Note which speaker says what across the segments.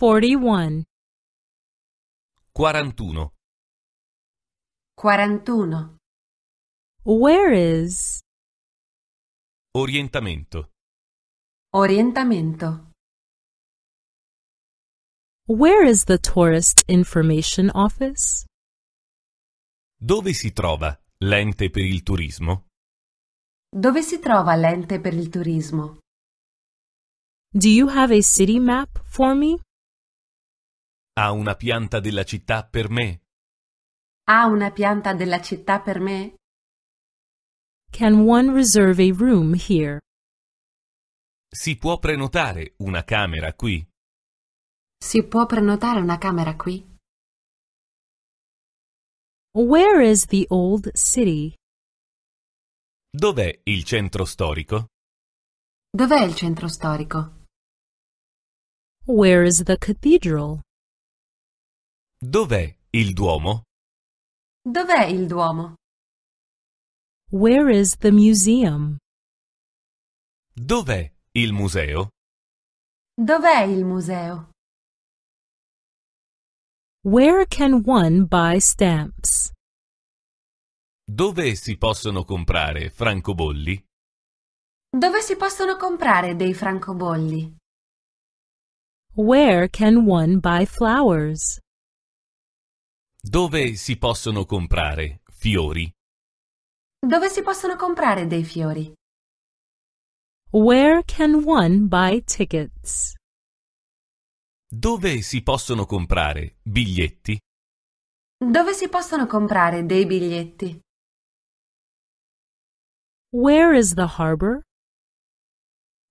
Speaker 1: 41
Speaker 2: 41
Speaker 1: 41 Where is
Speaker 2: Orientamento
Speaker 1: Orientamento Where is the Tourist Information Office?
Speaker 2: Dove si trova l'ente per il turismo?
Speaker 1: Dove si trova l'ente per il turismo? Do you have a city map for me?
Speaker 2: Ha una pianta della città per me?
Speaker 1: Ha una pianta della città per me? Can one reserve a room here?
Speaker 2: Si può prenotare una camera qui?
Speaker 1: Si può prenotare una camera qui? Where is the old city?
Speaker 2: Dov'è il centro storico?
Speaker 1: Dov'è il centro storico? Where is the cathedral?
Speaker 2: Dov'è il Duomo?
Speaker 1: Dov'è il Duomo? Where is the museum?
Speaker 2: Dov'è il museo?
Speaker 1: Dov'è il museo? Where can one buy stamps?
Speaker 2: Dove si possono comprare francobolli?
Speaker 1: Dove si possono comprare dei francobolli? Where can one buy flowers?
Speaker 2: Dove si possono comprare fiori?
Speaker 1: Dove si possono comprare dei fiori? Where can one buy tickets?
Speaker 2: Dove si possono comprare biglietti?
Speaker 1: Dove si possono comprare dei biglietti? Where is the harbor?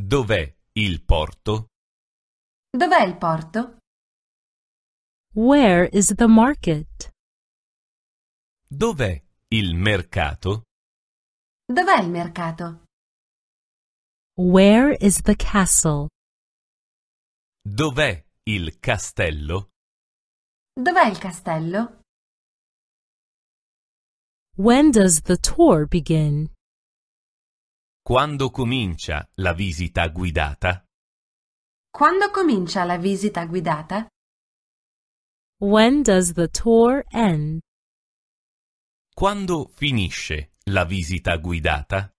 Speaker 2: Dov'è il porto?
Speaker 1: Dov'è il porto? Where is the market?
Speaker 2: Dov'è il mercato?
Speaker 1: Dov'è il mercato? Where is the castle?
Speaker 2: Dov'è il castello?
Speaker 1: Dov'è il castello? When does the tour begin?
Speaker 2: Quando comincia la visita guidata?
Speaker 1: Quando comincia la visita guidata? When does the tour end?
Speaker 2: Quando finisce la visita guidata?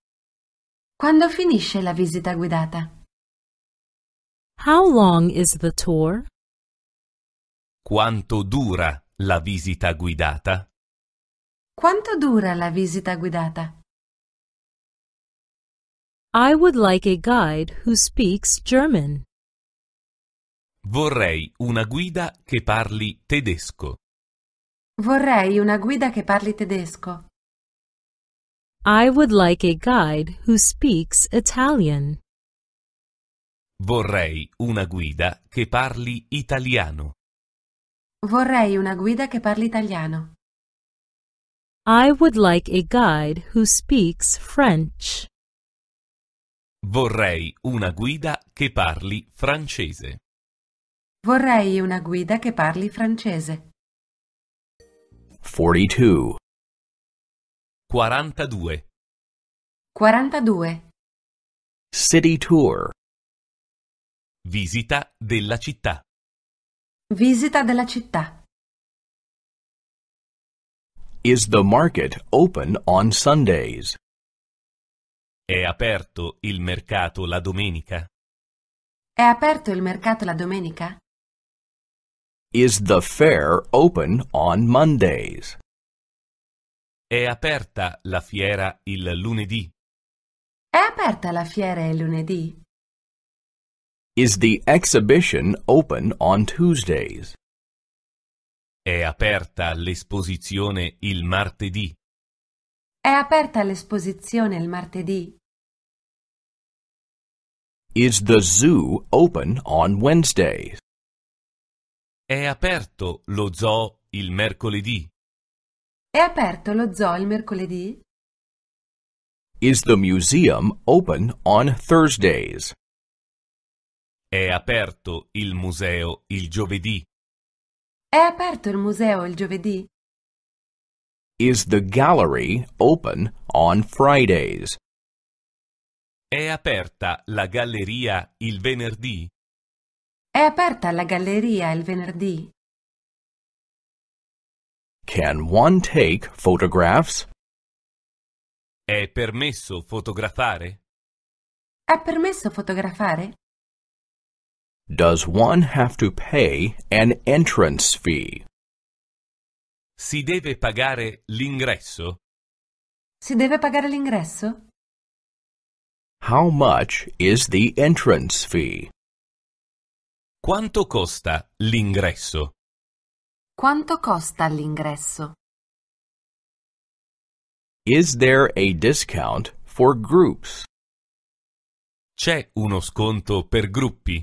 Speaker 1: Quando finisce la visita guidata? How long is the
Speaker 2: tour? Quanto dura la visita guidata?
Speaker 1: Quanto dura la visita guidata? I would like a guide who speaks German.
Speaker 2: Vorrei una guida che parli tedesco.
Speaker 1: Vorrei una guida che parli tedesco. I would like a guide who speaks Italian.
Speaker 2: Vorrei una guida che parli italiano.
Speaker 1: Vorrei una guida che parli italiano. I would like a guide who speaks French.
Speaker 2: Vorrei una guida che parli francese.
Speaker 1: Vorrei una guida che parli francese.
Speaker 3: 42
Speaker 2: 42
Speaker 1: 42
Speaker 3: City tour
Speaker 2: Visita della città
Speaker 3: Visita della città Is the market open on Sundays? È aperto il mercato
Speaker 2: la domenica?
Speaker 1: È aperto il mercato la domenica?
Speaker 3: Is the fair open on Mondays?
Speaker 2: È aperta la fiera il lunedì?
Speaker 1: È aperta la fiera il lunedì?
Speaker 3: Is the exhibition open on Tuesdays? È aperta l'esposizione il martedì?
Speaker 1: È aperta l'esposizione il martedì?
Speaker 3: Is the zoo open on Wednesdays?
Speaker 2: È aperto lo zoo il mercoledì?
Speaker 1: È aperto lo zoo il mercoledì?
Speaker 3: Is the museum open on Thursdays? È aperto il
Speaker 2: museo
Speaker 3: il giovedì?
Speaker 1: È aperto il museo il giovedì?
Speaker 3: Is the gallery open on Fridays?
Speaker 2: È aperta la galleria il venerdì?
Speaker 1: È aperta la galleria il venerdì.
Speaker 3: Can one take photographs?
Speaker 2: È permesso fotografare?
Speaker 1: È permesso fotografare?
Speaker 3: Does one have to pay an entrance fee?
Speaker 2: Si deve pagare l'ingresso?
Speaker 1: Si deve pagare l'ingresso?
Speaker 3: How much is the entrance fee? Quanto costa l'ingresso?
Speaker 1: Quanto costa l'ingresso?
Speaker 3: Is there a discount for groups?
Speaker 2: C'è uno sconto per gruppi?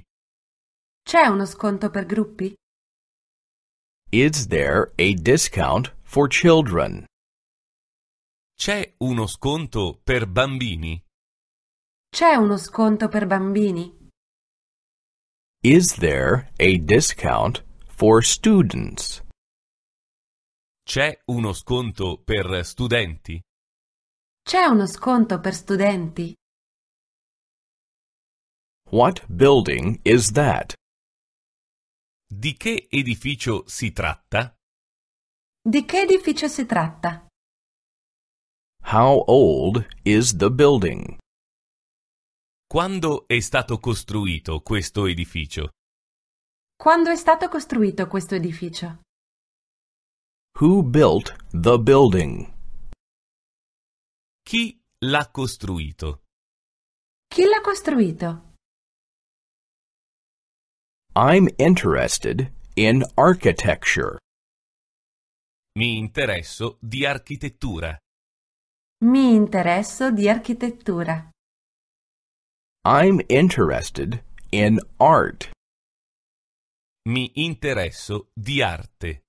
Speaker 1: C'è uno sconto per gruppi?
Speaker 3: Is there a discount for children? C'è uno sconto per bambini?
Speaker 1: C'è uno sconto per bambini?
Speaker 3: Is there a discount for students? C'è uno sconto
Speaker 2: per studenti?
Speaker 1: C'è uno sconto per studenti?
Speaker 2: What building is that? Di che edificio si tratta?
Speaker 1: Di che edificio si tratta?
Speaker 3: How
Speaker 2: old is the building? Quando è stato costruito questo edificio?
Speaker 1: Quando è stato costruito questo edificio?
Speaker 3: Who built
Speaker 2: the building? Chi l'ha costruito?
Speaker 1: Chi l'ha costruito?
Speaker 3: I'm interested in architecture.
Speaker 2: Mi interesso
Speaker 3: di architettura.
Speaker 1: Mi interesso di architettura.
Speaker 3: I'm interested in art.
Speaker 2: Mi interesso di arte.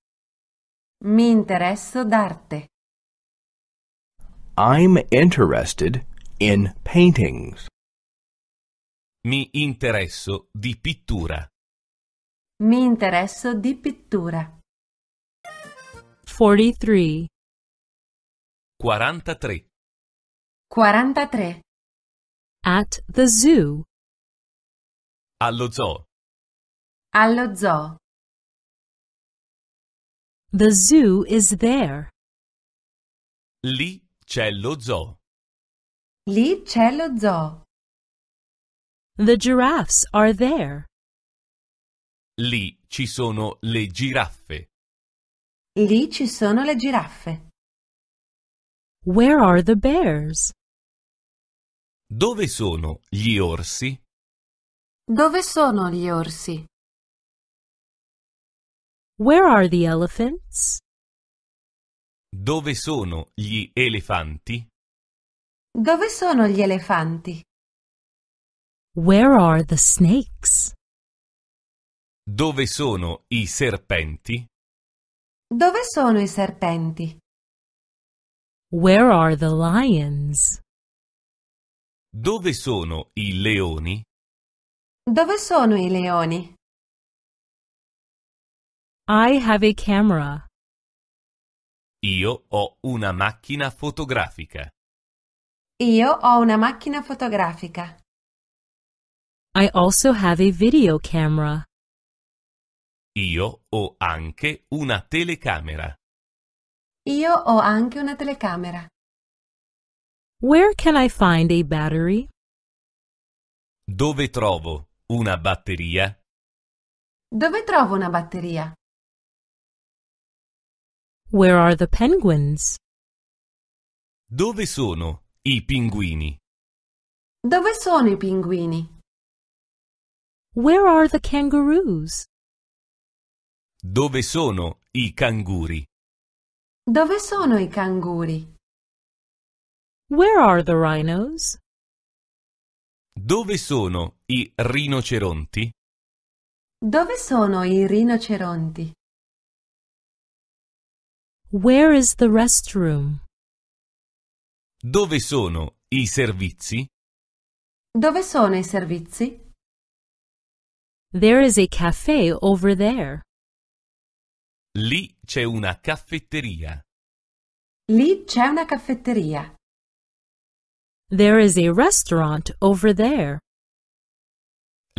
Speaker 1: Mi interesso d'arte.
Speaker 3: I'm interested in paintings.
Speaker 2: Mi interesso di pittura.
Speaker 1: Mi interesso di pittura. 43
Speaker 2: 43
Speaker 1: 43 At the zoo.
Speaker 2: Allo zoo.
Speaker 1: Allo zoo. The zoo is there.
Speaker 2: Lì c'è lo zoo.
Speaker 1: Lì c'è lo zoo. The giraffes are there.
Speaker 2: Lì ci sono le giraffe.
Speaker 1: Lì ci sono le giraffe. Where are the bears?
Speaker 2: Dove sono gli orsi?
Speaker 1: Dove sono gli orsi? Where are the elephants?
Speaker 2: Dove sono gli elefanti?
Speaker 1: Dove sono gli elefanti? Where are the snakes?
Speaker 2: Dove sono i serpenti?
Speaker 1: Dove sono i serpenti? Where are the lions?
Speaker 2: Dove sono i leoni?
Speaker 1: Dove sono i leoni? I have a camera.
Speaker 2: Io ho una macchina fotografica.
Speaker 1: Io ho una macchina fotografica. I also have a video camera.
Speaker 2: Io ho anche una telecamera.
Speaker 1: Io ho anche una telecamera. Where can I find a battery?
Speaker 2: Dove trovo una batteria?
Speaker 1: Dove trovo una batteria? Where are the penguins?
Speaker 2: Dove sono i pinguini?
Speaker 1: Dove sono i pinguini? Where are the kangaroos?
Speaker 2: Dove sono i canguri?
Speaker 1: Dove sono i canguri? Where are the rhinos?
Speaker 2: Dove sono i rinoceronti?
Speaker 1: Dove sono i rinoceronti? Where is the restroom?
Speaker 2: Dove sono i servizi?
Speaker 1: Dove sono i servizi? There is a cafe over there.
Speaker 2: Lì c'è una caffetteria.
Speaker 1: Lì c'è una caffetteria. There is a restaurant over there.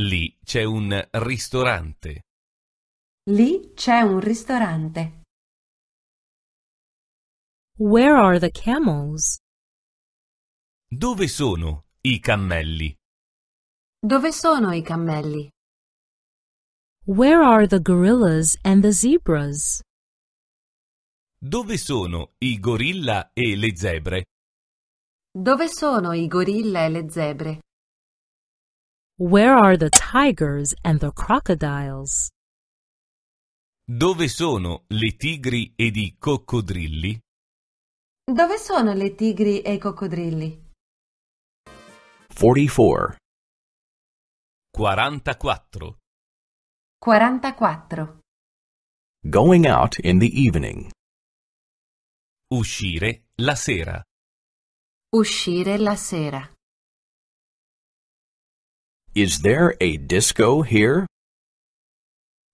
Speaker 2: Lì c'è un ristorante.
Speaker 1: Lì c'è un ristorante. Where are the camels?
Speaker 2: Dove sono i cammelli?
Speaker 1: Dove sono i cammelli? Where are the gorillas and the zebras?
Speaker 2: Dove sono i gorilla e le zebre?
Speaker 1: Dove sono i gorilla e le zebre? Where are the tigers and the crocodiles?
Speaker 2: Dove sono le tigri ed i coccodrilli?
Speaker 1: Dove sono le tigri e i coccodrilli?
Speaker 3: 44 44
Speaker 1: 44
Speaker 3: Going out in the evening.
Speaker 2: Uscire la sera.
Speaker 1: Uscire la sera.
Speaker 2: Is there a disco here?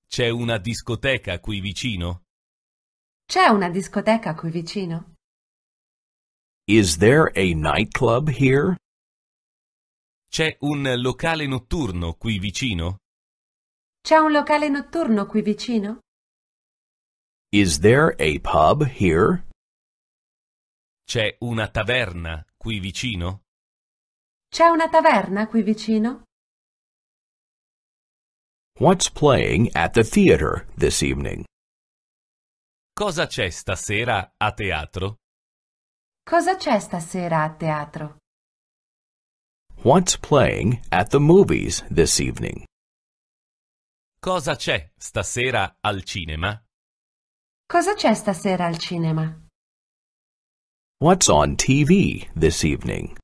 Speaker 2: C'è una discoteca qui vicino?
Speaker 1: C'è una discoteca qui vicino?
Speaker 2: Is there a nightclub here? C'è un locale notturno qui vicino?
Speaker 1: C'è un locale notturno qui vicino?
Speaker 3: Is there a pub here?
Speaker 2: C'è una taverna qui vicino?
Speaker 1: C'è una taverna qui vicino?
Speaker 3: What's playing at the theater this evening? Cosa c'è
Speaker 2: stasera a teatro?
Speaker 1: Cosa c'è stasera a teatro?
Speaker 3: What's playing at the movies this evening?
Speaker 2: Cosa c'è stasera al cinema?
Speaker 1: Cosa c'è stasera al cinema?
Speaker 3: What's on TV this evening?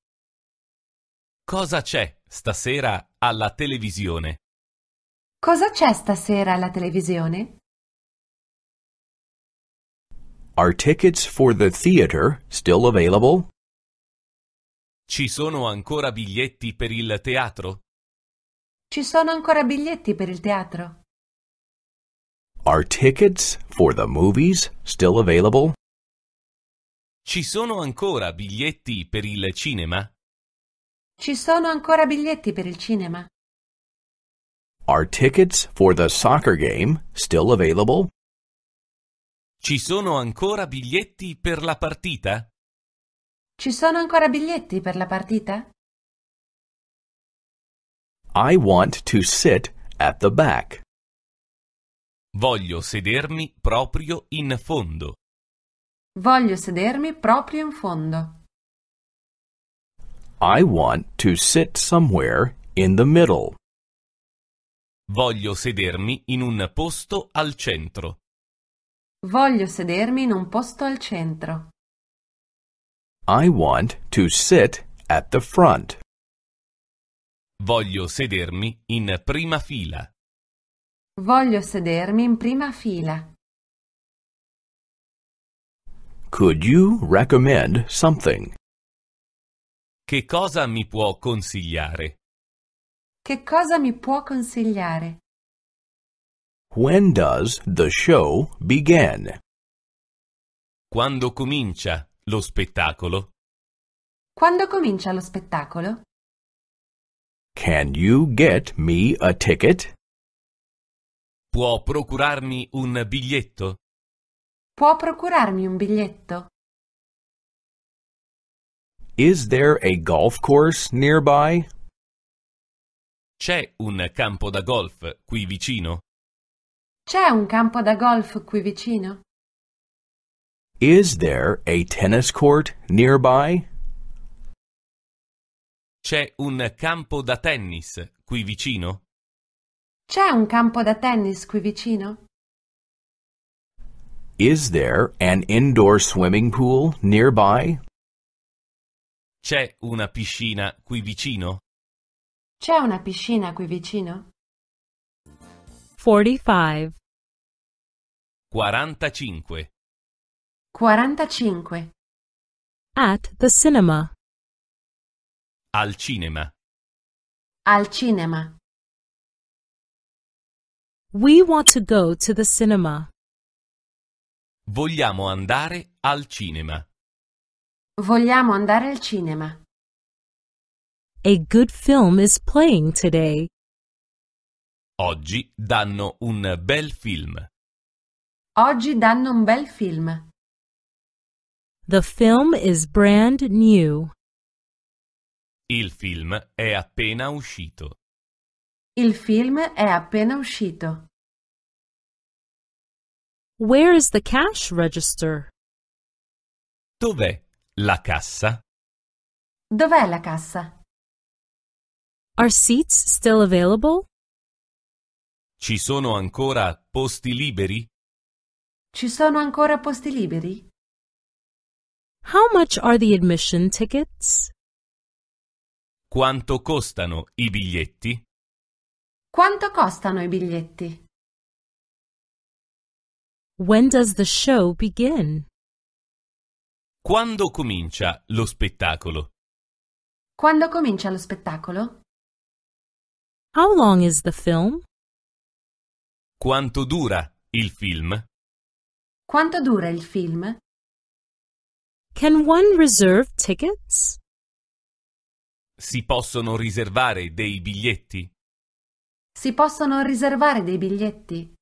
Speaker 2: Cosa c'è stasera alla televisione?
Speaker 1: Cosa c'è stasera alla televisione?
Speaker 3: Are tickets for the theater still available? Ci sono
Speaker 2: ancora biglietti per il teatro?
Speaker 1: Ci sono ancora biglietti per il teatro?
Speaker 3: Are tickets for the movies still available?
Speaker 2: Ci sono ancora biglietti per il cinema?
Speaker 1: Ci sono ancora biglietti per il cinema?
Speaker 3: Are tickets for the soccer game still available?
Speaker 2: Ci sono ancora biglietti per la partita?
Speaker 1: Ci sono ancora biglietti per la partita?
Speaker 3: I want to sit at the back.
Speaker 2: Voglio sedermi proprio in fondo.
Speaker 1: Voglio sedermi proprio in fondo.
Speaker 3: I want to sit somewhere in the middle.
Speaker 2: Voglio sedermi in un posto al centro.
Speaker 1: Voglio sedermi in un posto al centro.
Speaker 3: I want to sit at the front.
Speaker 2: Voglio sedermi in prima fila.
Speaker 1: Voglio sedermi in prima fila.
Speaker 3: Could you recommend something?
Speaker 2: Che cosa mi può
Speaker 3: consigliare?
Speaker 1: Che cosa mi può consigliare?
Speaker 3: When does the show begin? Quando comincia lo spettacolo?
Speaker 1: Quando comincia lo spettacolo?
Speaker 3: Can you get me a ticket? Può
Speaker 2: procurarmi un biglietto?
Speaker 1: Può procurarmi un biglietto?
Speaker 3: Is there a golf course nearby?
Speaker 2: C'è un campo da golf qui vicino?
Speaker 1: C'è un campo da golf qui vicino?
Speaker 3: Is there a tennis court nearby? C'è un
Speaker 2: campo da tennis qui vicino?
Speaker 1: C'è un campo da tennis qui
Speaker 2: vicino?
Speaker 3: Is there an indoor swimming pool nearby?
Speaker 2: C'è una piscina qui vicino?
Speaker 1: C'è una piscina qui vicino? 45
Speaker 2: 45
Speaker 1: 45 At the cinema
Speaker 2: Al cinema
Speaker 1: Al cinema We want to go to the cinema.
Speaker 2: Vogliamo andare al cinema.
Speaker 1: Vogliamo andare al cinema. A good film is playing today.
Speaker 2: Oggi danno un bel film.
Speaker 1: Oggi danno un bel film. The film is brand new.
Speaker 2: Il film è appena uscito.
Speaker 1: Il film è appena uscito. Where is the cash register?
Speaker 2: Dov'è la cassa?
Speaker 1: Dov'è la cassa? Are seats still available?
Speaker 2: Ci sono ancora posti liberi?
Speaker 1: Ci sono ancora posti liberi? How much are the admission tickets?
Speaker 2: Quanto costano i biglietti?
Speaker 1: Quanto costano i biglietti? When does the show begin?
Speaker 2: Quando comincia lo spettacolo?
Speaker 1: Quando comincia lo spettacolo? How long is the film?
Speaker 2: Quanto dura il film?
Speaker 1: Quanto dura il film? Can one reserve tickets?
Speaker 2: Si possono riservare dei biglietti?
Speaker 1: Si possono riservare dei biglietti?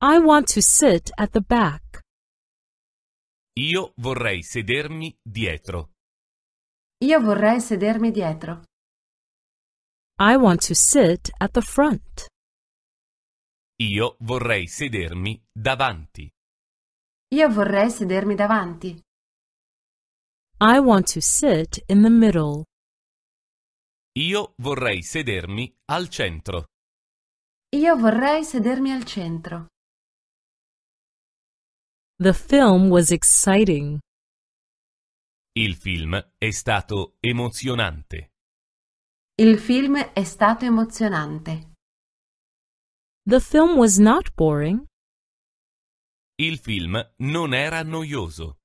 Speaker 1: I want to sit at the back.
Speaker 2: Io vorrei sedermi dietro.
Speaker 1: Io vorrei sedermi dietro. I want to sit at the front.
Speaker 2: Io vorrei sedermi davanti.
Speaker 1: Io vorrei sedermi davanti. I want to sit in the middle.
Speaker 2: Io vorrei sedermi al centro.
Speaker 1: Io vorrei sedermi al centro. The film was exciting.
Speaker 2: Il film è stato emozionante.
Speaker 1: Il film è stato emozionante. The film was not boring.
Speaker 2: Il film non era noioso.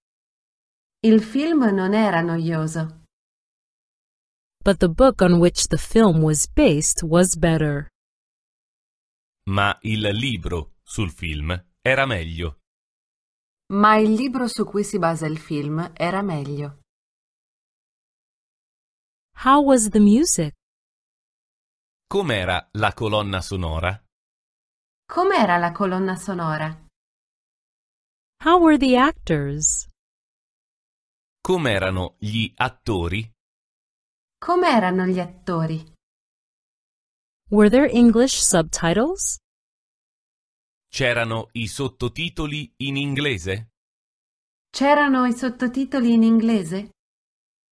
Speaker 1: Il film non era noioso. But the book on which the film was based was better.
Speaker 2: Ma il libro sul film era meglio.
Speaker 1: Ma il libro su cui si basa il film era meglio. How was the music?
Speaker 2: Com'era la colonna sonora?
Speaker 1: Com'era la colonna sonora? How were the actors?
Speaker 2: Com'erano gli attori?
Speaker 1: Com'erano gli attori? Were there English subtitles?
Speaker 2: C'erano i sottotitoli in inglese?
Speaker 1: C'erano i sottotitoli in inglese?